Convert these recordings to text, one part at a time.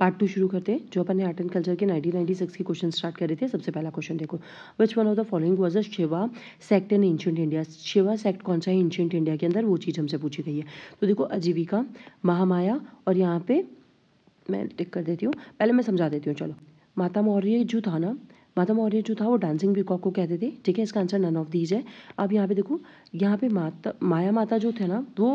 Part two शुरू करते हैं जो अपन ने आर्ट एंड कल्चर के 1996 के क्वेश्चन स्टार्ट कर रहे थे सबसे पहला क्वेश्चन देखो which one of the following was a Shiva sect in ancient India Shiva sect कौन सा है एंशियंट इंडिया के अंदर वो चीज़ हमसे पूछी गई है तो देखो आजीविका महामाया और यहाँ पे मैं टिक कर देती हूँ पहले मैं समझा देती हूँ चलो माता मौर्य जो था ना माता मौर्य जो था वो डांसिंग पीकॉक को कहते थे ठीक है इसका आंसर नन ऑफ दीज है अब यहाँ पे देखो यहाँ पे माता माया माता जो थे ना वो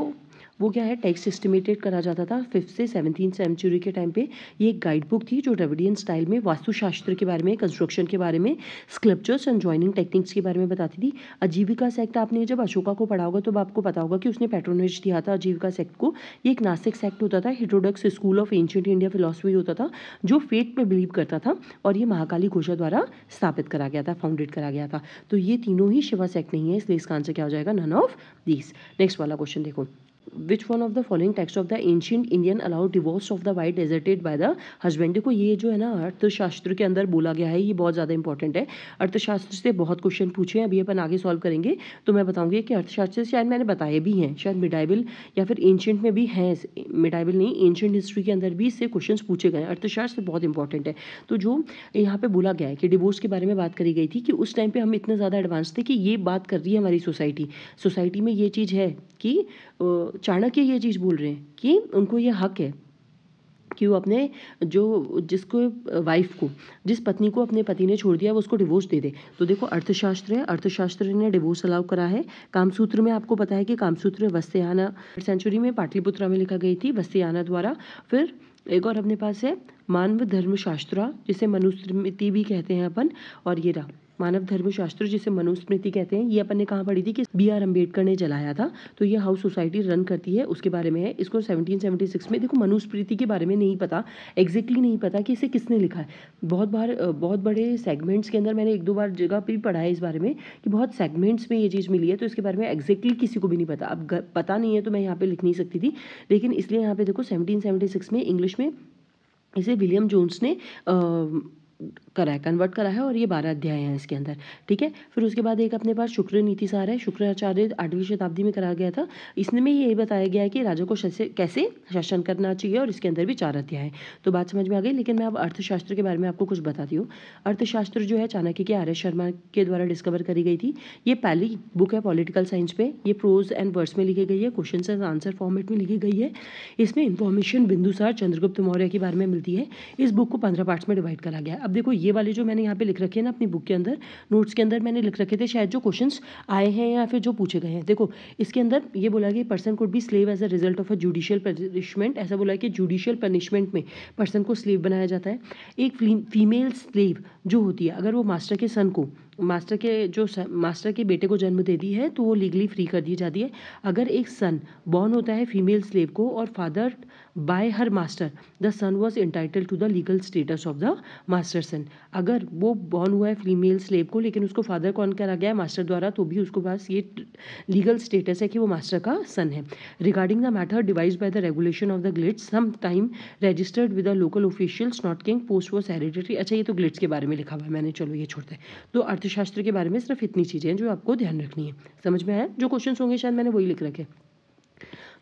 वो क्या है टेक्स्ट एस्टिमेटेड करा जाता था फिफ्थ से सेवनटीन सेंचुरी के टाइम पे ये एक गाइड बुक थी जो द्रविडियन स्टाइल में वास्तुशास्त्र के बारे में कंस्ट्रक्शन के बारे में स्कल्पचर्स एंड ज्वाइनिंग टेक्निक्स के बारे में बताती थी अजीविका सेक्ट आपने जब अशोका को पढ़ा होगा तो आपको पता होगा कि उसने पेट्रोनेज दिया था अजीविका सेक्ट को ये एक नासिक सेक्ट होता था heterodox school of ancient India philosophy होता था जो फेट पर बिलीव करता था और ये महाकाली घोषा द्वारा स्थापित करा गया था फाउंडेड करा गया था तो ये तीनों ही शिवा सेक्ट नहीं है इसलिए इसका आंसर क्या हो जाएगा नन ऑफ दीज नेक्स्ट वाला क्वेश्चन देखो which one of the following text of the ancient Indian allowed divorce of the wife deserted by the husband देखो ये जो है ना अर्थशास्त्र के अंदर बोला गया है ये बहुत ज़्यादा इंपॉर्टेंट है अर्थशास्त्र से बहुत क्वेश्चन पूछे हैं अभी अपन आगे सॉल्व करेंगे तो मैं बताऊंगी कि अर्थशास्त्र से शायद मैंने बताए भी हैं शायद मिडाइबल या फिर एंशियंट में भी हैं मिडाइबल नहीं एंशियंट हिस्ट्री के अंदर भी इससे क्वेश्चन पूछे गए हैं अर्थशास्त्र बहुत इंपॉर्टेंट है तो जो यहाँ पर बोला गया है कि डिवोर्स के बारे में बात करी गई थी कि उस टाइम पर हम इतने ज़्यादा एडवांस थे कि ये बात कर रही है हमारी सोसाइटी सोसाइटी में ये चीज़ है कि चाणक्य ये चीज़ बोल रहे हैं कि उनको ये हक है कि वो अपने जो जिसको वाइफ को जिस पत्नी को अपने पति ने छोड़ दिया वो उसको डिवोर्स दे दे तो देखो अर्थशास्त्र है अर्थशास्त्र ने डिवोर्स अलाउ करा है कामसूत्र में आपको पता है कि कामसूत्र वस्याना सेंचुरी में पाटलिपुत्रा में लिखा गई थी वस्तियाना द्वारा फिर एक और अपने पास है मानव धर्मशास्त्रा जिसे मनुस्मृति भी कहते हैं अपन और ये रहा मानव धर्मशास्त्र जिसे मनुस्मृति कहते हैं ये अपन ने कहाँ पढ़ी थी कि बी आर अम्बेडकर ने चलाया था तो ये हाउस सोसाइटी रन करती है उसके बारे में है इसको 1776 में देखो मनुस्मृति के बारे में नहीं पता एग्जैक्टली नहीं पता कि इसे किसने लिखा है बहुत बार बहुत बड़े सेगमेंट्स के अंदर मैंने एक दो बार जगह पर भी पढ़ा है इस बारे में कि बहुत सेगमेंट्स में ये चीज़ मिली है तो इसके बारे में एग्जैक्टली किसी को भी नहीं पता अब पता नहीं है तो मैं यहाँ पर लिख नहीं सकती थी लेकिन इसलिए यहाँ पर देखो सेवनटीन में इंग्लिश में इसे विलियम जोन्स ने करा है कन्वर्ट करा है और ये बारह अध्याय हैं इसके अंदर ठीक है फिर उसके बाद एक अपने पास शुक्र नीति सार है शुक्राचार्य आठवीं शताब्दी में करा गया था इसमें ये बताया गया है कि राजा को कैसे शासन करना चाहिए और इसके अंदर भी चार अध्याय है तो बात समझ में आ गई लेकिन मैं अब अर्थशास्त्र के बारे में आपको कुछ बताती हूँ अर्थशास्त्र जो है चाणक्य के आर एस शर्मा के द्वारा डिस्कवर करी गई थी ये पहली बुक है पॉलिटिकल साइंस पे ये प्रोज एंड वर्ड्स में लिखी गई है क्वेश्चन एंड आंसर फॉर्मेट में लिखी गई है इसमें इन्फॉर्मेशन बिंदुसार चंद्रगुप्त मौर्य के बारे में मिलती है इस बुक को पंद्रह पार्ट्स में डिवाइड करा गया अब देखो ये वाले जो मैंने यहाँ पे लिख रखे हैं ना अपनी बुक के अंदर नोट्स के अंदर मैंने लिख रखे थे शायद जो क्वेश्चन आए हैं या फिर जो पूछे गए हैं देखो इसके अंदर ये बोला कि person could be slave as a result of a judicial punishment ऐसा बोला कि जुडिशियल पनिशमेंट में पर्सन को स्लेव बनाया जाता है एक फीमेल स्लेव जो होती है अगर वो मास्टर के सन को मास्टर के जो मास्टर के बेटे को जन्म देती है तो वो लीगली फ्री कर दी जाती है अगर एक सन बॉर्न होता है फीमेल स्लेव को और father by her master the son was entitled to the legal status of the master son अगर वो बॉर्न हुआ है फीमेल स्लेव को लेकिन उसको फादर कौन करा गया है मास्टर द्वारा तो भी उसको पास ये लीगल स्टेटस है कि वो मास्टर का सन है regarding the matter devised by the regulation of the guilds some time registered with the local officials not king post was hereditary अच्छा ये तो ग्लिट्स के बारे में लिखा हुआ है मैंने चलो ये छोड़ते तो अर्थशास्त्र के बारे में सिर्फ इतनी चीज़ें हैं जो आपको ध्यान रखनी है समझ में आया जो क्वेश्चन होंगे शायद मैंने वही लिख रखे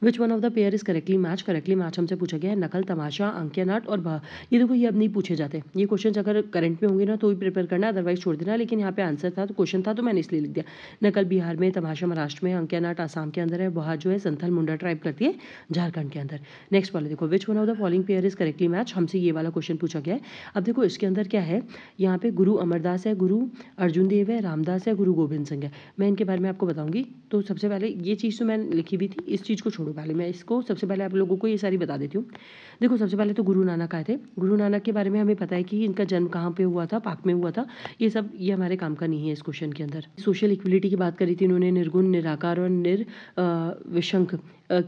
which one of the pair is correctly match correctly match हमसे पूछा गया है नकल तमाशा अंकियानाट और भा ये देखो ये अब नहीं पूछे जाते ये क्वेश्चन अगर करंट में होंगे ना तो भी प्रिपेयर करना अदरवाइज छोड़ देना लेकिन यहाँ पे आंसर था तो क्वेश्चन था तो मैंने इसलिए लिख दिया नकल बिहार में तमाशा महाराष्ट्र में अंकियानाट आसाम के अंदर है वहाँ जो है संथल मुंडा ट्राइब करती है झारखंड के अंदर नेक्स्ट वाले देखो which one of the following pair is correctly match हमसे ये वाला क्वेश्चन पूछा गया है अब देखो इसके अंदर क्या है यहाँ पे गुरु अमरदास है गुरु अर्जुन देव है रामदास है गुरु गोविंद सिंह है मैं इनके बारे में आपको बताऊंगी तो सबसे पहले ये चीज़ तो मैंने लिखी हुई थी इस चीज़ को छोड़ो करूँ पहले मैं इसको सबसे पहले आप लोगों को ये सारी बता देती हूँ देखो सबसे पहले तो गुरु नानक आए थे गुरु नानक के बारे में हमें पता है कि इनका जन्म कहाँ पे हुआ था पाक में हुआ था ये सब ये हमारे काम का नहीं है इस क्वेश्चन के अंदर सोशल इक्वलिटी की बात करी थी इन्होंने निर्गुण निराकार और निर्विशंक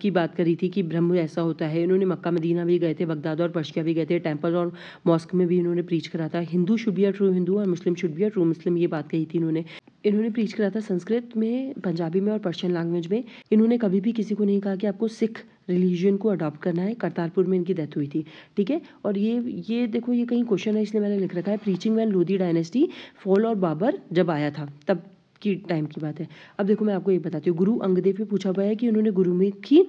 की बात करी थी कि ब्रह्म ऐसा होता है इन्होंने मक्का मदीना भी गए थे बगदाद और पर्शिया भी गए थे टेम्पल और मॉस्क में भी इन्होंने प्रीच करा था Hindu should be a true Hindu और Muslim should be a true Muslim ये बात कही थी इन्होंने इन्होंने प्रीच करा था संस्कृत में पंजाबी में और पर्शियन लैंग्वेज में इन्होंने कभी भी किसी को नहीं कहा कि आपको सिख रिलीजन को अडॉप्ट करना है करतारपुर में इनकी डेथ हुई थी ठीक है और ये ये देखो ये कहीं क्वेश्चन है इसलिए मैंने लिख रखा है preaching when Lodi dynasty fall और बाबर जब आया था तब की टाइम की बात है अब देखो मैं आपको ये बताती हूँ गुरु अंगदेव पे पूछा हुआ है कि उन्होंने गुरुमुखी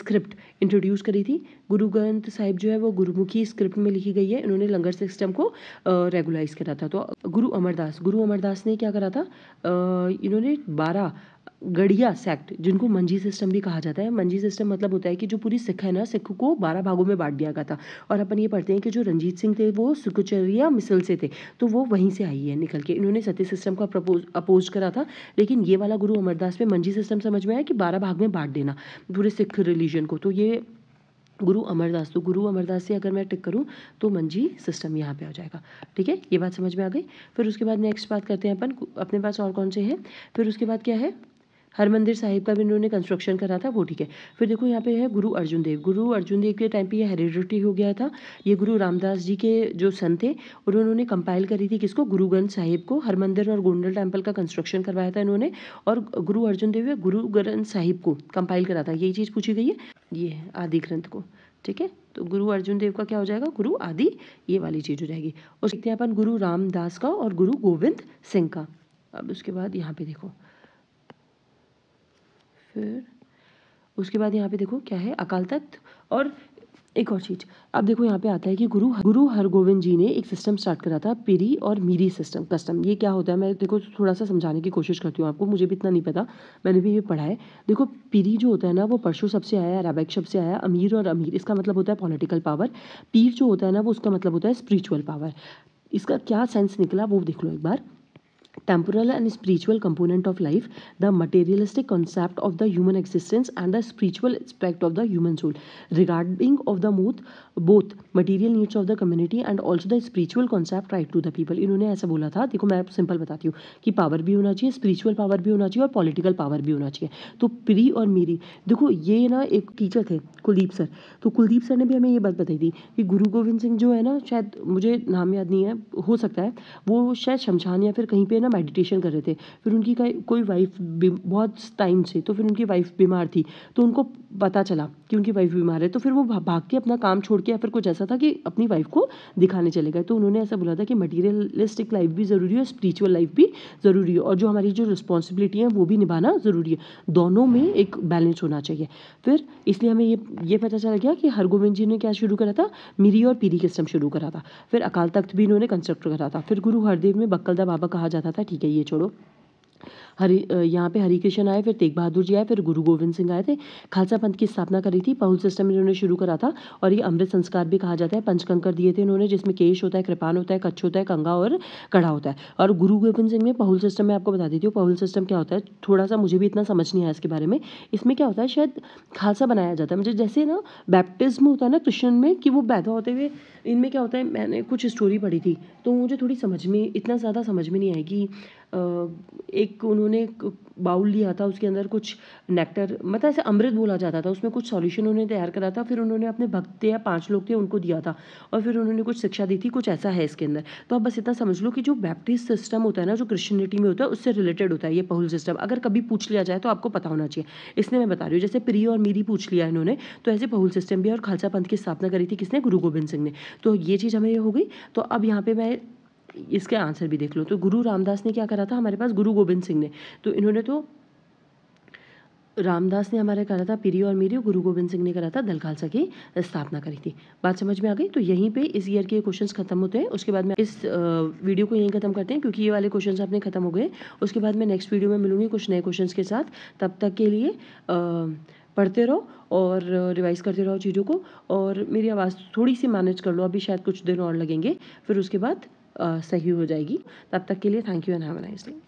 स्क्रिप्ट इंट्रोड्यूस करी थी गुरु ग्रंथ साहिब जो है वो गुरुमुखी स्क्रिप्ट में लिखी गई है इन्होंने लंगर सिस्टम को रेगुलाइज करा था तो गुरु अमरदास गुरु अमरदास ने क्या करा था इन्होंने बारह गढ़िया सेक्ट जिनको मंजी सिस्टम भी कहा जाता है मंजी सिस्टम मतलब होता है कि जो पूरी सिख है ना सिख को बारह भागों में बांट दिया गया था और अपन ये पढ़ते हैं कि जो रंजीत सिंह थे वो सुकुचरिया मिसल से थे तो वो वहीं से आई है निकल के इन्होंने सत्य सिस्टम का प्रपोज अपोज करा था लेकिन ये वाला गुरु अमरदास पे मंजी सिस्टम समझ में आया कि बारह भाग में बांट देना पूरे सिख रिलीजन को तो ये गुरु अमरदास तो गुरु अमरदास से अगर मैं टिक करूँ तो मंजी सिस्टम यहाँ पे आ जाएगा ठीक है ये बात समझ में आ गई फिर उसके बाद नेक्स्ट बात करते हैं अपन अपने पास और कौन से हैं फिर उसके बाद क्या है हरमंदिर साहिब का भी इन्होंने कंस्ट्रक्शन करा था वो ठीक है फिर देखो यहाँ पे है गुरु अर्जुन देव गुरु अर्जुन देव के टाइम पे ये हेरिडिटी हो गया था ये गुरु रामदास जी के जो सन थे और उन्होंने कंपाइल करी थी किसको गुरु ग्रंथ साहिब को हरमंदिर और गोंडल टेम्पल का कंस्ट्रक्शन करवाया था इन्होंने और गुरु अर्जुन देव गुरु ग्रंथ साहिब को कंपाइल करा था यही चीज़ पूछी गई है ये है आदि ग्रंथ को ठीक है तो गुरु अर्जुन देव का क्या हो जाएगा गुरु आदि ये वाली चीज़ हो जाएगी और देखते हैं अपन गुरु रामदास का और गुरु गोविंद सिंह का अब उसके बाद यहाँ पे देखो फिर उसके बाद यहाँ पे देखो क्या है अकाल तख्त और एक और चीज अब देखो यहाँ पे आता है कि गुरु गुरु हरगोविंद जी ने एक सिस्टम स्टार्ट करा था पिरी और मीरी सिस्टम कस्टम ये क्या होता है मैं देखो थोड़ा सा समझाने की कोशिश करती हूँ आपको मुझे भी इतना नहीं पता मैंने भी ये पढ़ा है देखो पिरी जो होता है ना वो परशु सबसे से आया अरेबिक शब्द से आया अमीर और अमीर इसका मतलब होता है पॉलिटिकल पावर पीर जो होता है ना वो उसका मतलब होता है स्परिचुअल पावर इसका क्या सेंस निकला वो देख लो एक बार temporal and spiritual component of life, the materialistic concept of the human existence, and the spiritual aspect of the human soul. Regarding of the both, both material needs of the community and also the spiritual concept right to the people. इन्होंने ऐसा बोला था देखो मैं simple बताती हूँ कि power भी होना चाहिए स्पिरिचुअल पावर भी होना चाहिए और पॉलिटिकल पावर भी होना चाहिए तो प्री और मेरी देखो ये ना एक टीचर थे कुलदीप सर तो कुलदीप सर ने भी हमें ये बात बताई थी कि गुरु गोविंद सिंह जो है ना शायद मुझे नाम याद नहीं है हो सकता है वो शायद शमशान या फिर कहीं पर ना मेडिटेशन कर रहे थे फिर उनकी कोई वाइफ बहुत टाइम से तो फिर उनकी वाइफ बीमार थी तो उनको पता चला कि उनकी वाइफ बीमार है तो फिर वो भाग के अपना काम छोड़ के या फिर कुछ ऐसा था कि अपनी वाइफ को दिखाने चले गए तो उन्होंने ऐसा बोला था कि मटीरियलिस्टिक लाइफ भी ज़रूरी है स्पिरिचुअल लाइफ भी ज़रूरी है और जो हमारी जो रिस्पॉन्सिबिलिटी है वो भी निभाना ज़रूरी है दोनों में एक बैलेंस होना चाहिए फिर इसलिए हमें ये ये पता चला गया कि हरगोविंद जी ने क्या शुरू करा था मिरी और पीरी सिस्टम शुरू करा था फिर अकाल तख्त भी इन्होंने कंस्ट्रक्ट करा था फिर गुरु हरदेव में बक्कलदा बाबा कहा जाता था की गई है छोड़ो हरी यहाँ पे हरी कृष्ण आए फिर तेग बहादुर जी आए फिर गुरु गोविंद सिंह आए थे खालसा पंथ की स्थापना करी थी पहुल सिस्टम इन्होंने शुरू करा था और ये अमृत संस्कार भी कहा जाता है पंचकंकर दिए थे इन्होंने जिसमें केश होता है कृपान होता है कच्छ होता है कंगा और कड़ा होता है और गुरु गोविंद सिंह ने पहुल सिस्टम में आपको बता देती हूँ पहुल सिस्टम क्या होता है थोड़ा सा मुझे भी इतना समझ नहीं आया इसके बारे में इसमें क्या होता है शायद खालसा बनाया जाता है मुझे जैसे ना बैप्टिज्म होता है ना क्रिश्चन में कि वो पैदा होते हुए इनमें क्या होता है मैंने कुछ स्टोरी पढ़ी थी तो मुझे थोड़ी समझ में इतना ज़्यादा समझ में नहीं आई कि एक उन्होंने बाउल लिया था उसके अंदर कुछ नेक्टर मतलब ऐसे अमृत बोला जाता था उसमें कुछ सॉल्यूशन उन्होंने तैयार करा था फिर उन्होंने अपने भक्त या पांच लोग थे उनको दिया था और फिर उन्होंने कुछ शिक्षा दी थी कुछ ऐसा है इसके अंदर तो आप बस इतना समझ लो कि जो बैप्टिस्ट सिस्टम होता है ना जो क्रिश्चियनिटी में होता है उससे रिलेटेड होता है ये पहुल सिस्टम अगर कभी पूछ लिया जाए तो आपको पता होना चाहिए इसलिए मैं बता रही हूँ जैसे प्रिय और मीरी पूछ लिया इन्होंने तो ऐसे पहुल सिस्टम भी और खालसा पंथ की स्थापना करी थी किसने गुरु गोविंद सिंह ने तो ये चीज़ हमें हो गई तो अब यहाँ पे मैं इसके आंसर भी देख लो तो गुरु रामदास ने क्या करा था हमारे पास गुरु गोविंद सिंह ने तो इन्होंने तो रामदास ने हमारे करा था पीरी और मीरी गुरु गोविंद सिंह ने करा था दल खालसा की स्थापना करी थी बात समझ में आ गई तो यहीं पे इस ईयर के क्वेश्चंस खत्म होते हैं उसके बाद में इस वीडियो को यहीं खत्म करते हैं क्योंकि ये वाले क्वेश्चंस अपने खत्म हो गए उसके बाद मैं नेक्स्ट वीडियो में मिलूंगी कुछ नए क्वेश्चन के साथ तब तक के लिए पढ़ते रहो और रिवाइज़ करते रहो चीज़ों को और मेरी आवाज़ थोड़ी सी मैनेज कर लो अभी शायद कुछ दिन और लगेंगे फिर उसके बाद सही हो जाएगी तब तक के लिए thank you and have a nice day